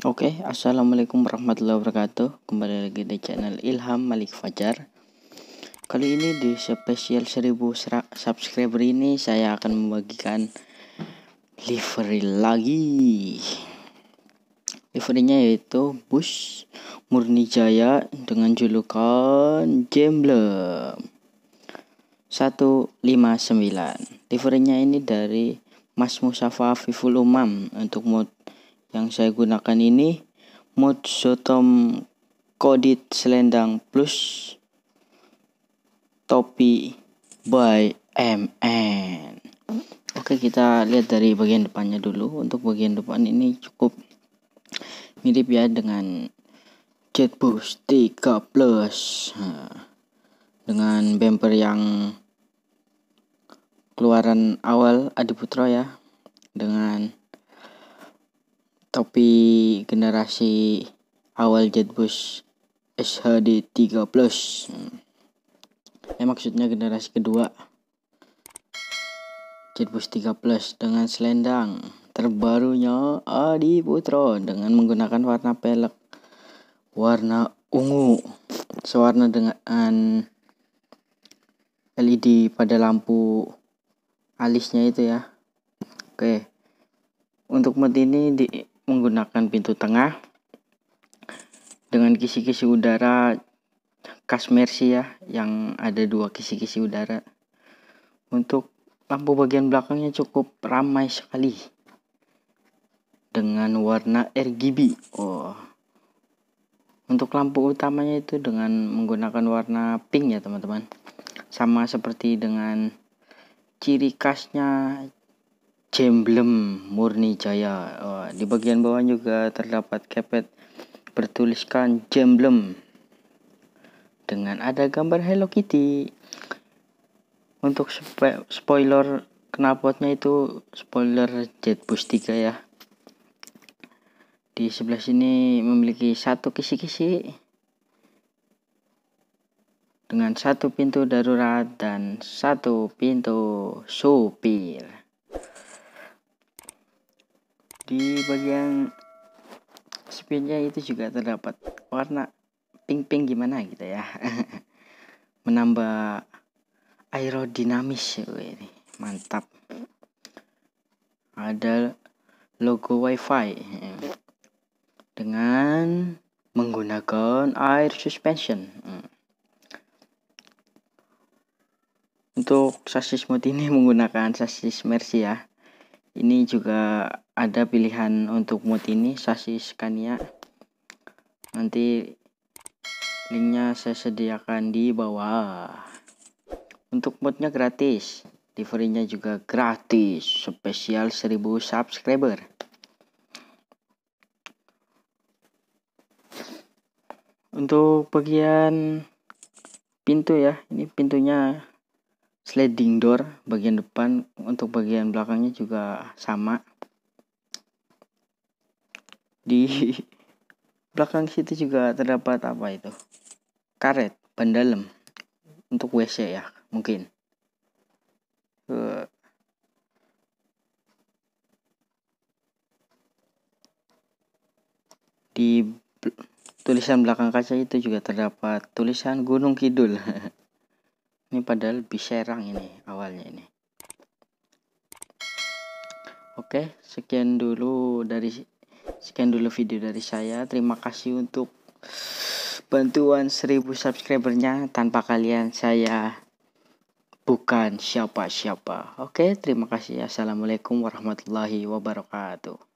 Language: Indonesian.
Oke, okay, Assalamualaikum warahmatullahi wabarakatuh Kembali lagi di channel Ilham Malik Fajar Kali ini di spesial 1000 subscriber ini Saya akan membagikan livery lagi Liverynya yaitu Bus Murni Jaya dengan julukan Jemblem 159 Liverynya ini dari Mas Musafa Fiful Umam untuk mod yang saya gunakan ini mode sotom Kodit Selendang Plus Topi by MN Oke kita lihat dari bagian depannya dulu Untuk bagian depan ini cukup mirip ya dengan boost 3 Plus Dengan bumper yang keluaran awal Adiputro ya Dengan topi generasi awal Jetbus SHD 3 Plus eh maksudnya generasi kedua Jetbus 3 Plus dengan selendang terbarunya Adi Putro dengan menggunakan warna pelek warna ungu sewarna dengan LED pada lampu alisnya itu ya oke untuk mod ini di menggunakan pintu tengah dengan kisi-kisi udara khas Mercy ya yang ada dua kisi-kisi udara untuk lampu bagian belakangnya cukup ramai sekali dengan warna RGB oh untuk lampu utamanya itu dengan menggunakan warna pink ya teman-teman sama seperti dengan ciri khasnya Jemblem Murni Jaya. Oh, eh, di bagian bawah juga terdapat kepet bertuliskan Jemblem dengan ada gambar Hello Kitty. Untuk spoiler knalpotnya itu spoiler Jet Boost 3 ya. Di sebelah sini memiliki satu kisi-kisi dengan satu pintu darurat dan satu pintu supir di bagian speednya itu juga terdapat warna pink-pink gimana gitu ya menambah aerodinamis ya, ini mantap ada logo wifi dengan menggunakan air suspension untuk sasis mod ini menggunakan sasis Mercy ya ini juga ada pilihan untuk mood ini sasis Scania nanti linknya saya sediakan di bawah untuk modnya gratis deliverynya juga gratis spesial 1000 subscriber untuk bagian pintu ya ini pintunya sliding door bagian depan untuk bagian belakangnya juga sama di belakang situ juga terdapat apa itu karet pendalam untuk WC ya mungkin di tulisan belakang kaca itu juga terdapat tulisan Gunung Kidul ini padahal lebih serang ini awalnya ini oke sekian dulu dari sekian dulu video dari saya terima kasih untuk bantuan 1000 subscribernya tanpa kalian saya bukan siapa-siapa oke terima kasih assalamualaikum warahmatullahi wabarakatuh